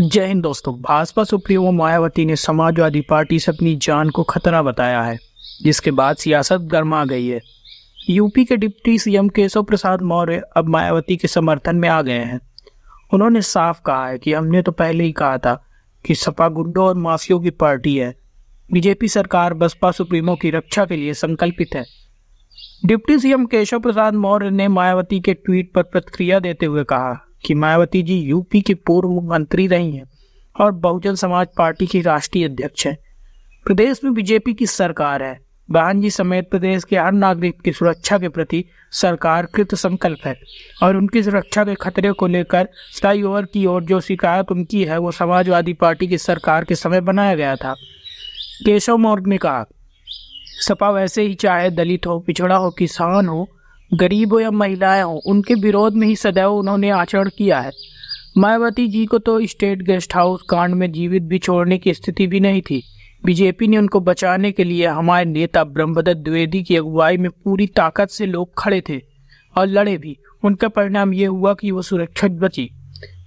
जय हिंद दोस्तों भाजपा सुप्रीमो मायावती ने समाजवादी पार्टी से अपनी जान को खतरा बताया है जिसके बाद सियासत गर्मा गई है यूपी के डिप्टी सीएम केशव प्रसाद मौर्य अब मायावती के समर्थन में आ गए हैं उन्होंने साफ कहा है कि हमने तो पहले ही कहा था कि सपा गुंडों और माफियों की पार्टी है बीजेपी सरकार बसपा सुप्रीमो की रक्षा के लिए संकल्पित है डिप्टी सीएम केशव प्रसाद मौर्य ने मायावती के ट्वीट पर प्रतिक्रिया देते हुए कहा कि मायावती जी यूपी के पूर्व मंत्री रही हैं और बहुजन समाज पार्टी की राष्ट्रीय अध्यक्ष हैं प्रदेश में बीजेपी की सरकार है बहन जी समेत प्रदेश के हर नागरिक की सुरक्षा के प्रति सरकार कृत संकल्प है और उनकी सुरक्षा के खतरे को लेकर फ्लाई ओवर की ओर जो शिकायत उनकी है वो समाजवादी पार्टी की सरकार के समय बनाया गया था केशव मौर्य ने कहा सपा वैसे ही चाहे दलित हो पिछड़ा हो किसान हो गरीब हो या महिलाएं हो उनके विरोध में ही सदैव उन्होंने आचरण किया है मायावती जी को तो स्टेट गेस्ट हाउस कांड में जीवित भी छोड़ने की स्थिति भी नहीं थी बीजेपी ने उनको बचाने के लिए हमारे नेता ब्रह्मदत्त द्विवेदी की अगुवाई में पूरी ताकत से लोग खड़े थे और लड़े भी उनका परिणाम ये हुआ कि वो सुरक्षित बची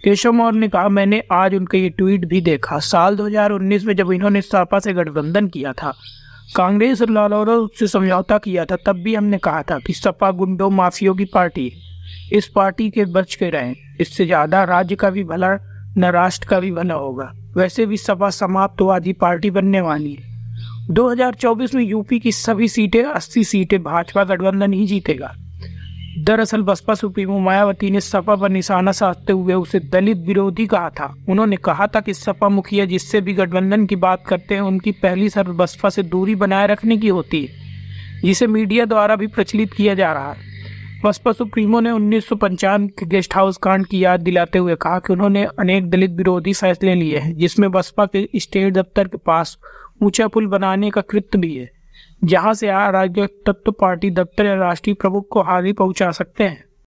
केशव मौर्य ने कहा मैंने आज उनका ये ट्वीट भी देखा साल 2019 में जब इन्होंने सपा से गठबंधन किया था कांग्रेस और लालौरों उससे समझौता किया था तब भी हमने कहा था कि सपा गुंडों माफियों की पार्टी है इस पार्टी के बच के रहें इससे ज़्यादा राज्य का भी भला न राष्ट्र का भी भला होगा वैसे भी सपा समाप्तवादी पार्टी बनने वाली है 2024 में यूपी की सभी सीटें 80 सीटें भाजपा गठबंधन ही जीतेगा दरअसल बसपा सुप्रीमो मायावती ने सपा पर निशाना साधते हुए उसे दलित विरोधी कहा था उन्होंने कहा था कि सपा मुखिया जिससे भी गठबंधन की बात करते हैं उनकी पहली सर बसपा से दूरी बनाए रखने की होती है जिसे मीडिया द्वारा भी प्रचलित किया जा रहा है बसपा सुप्रीमो ने उन्नीस के गेस्ट हाउस कांड की याद दिलाते हुए कहा कि उन्होंने अनेक दलित विरोधी फैसले लिए हैं जिसमें बसपा के स्टेट दफ्तर के पास ऊंचा पुल बनाने का कृत्य भी है जहां से आ राज्य तत्व पार्टी दफ्तर या राष्ट्रीय प्रमुख को हानि पहुंचा सकते हैं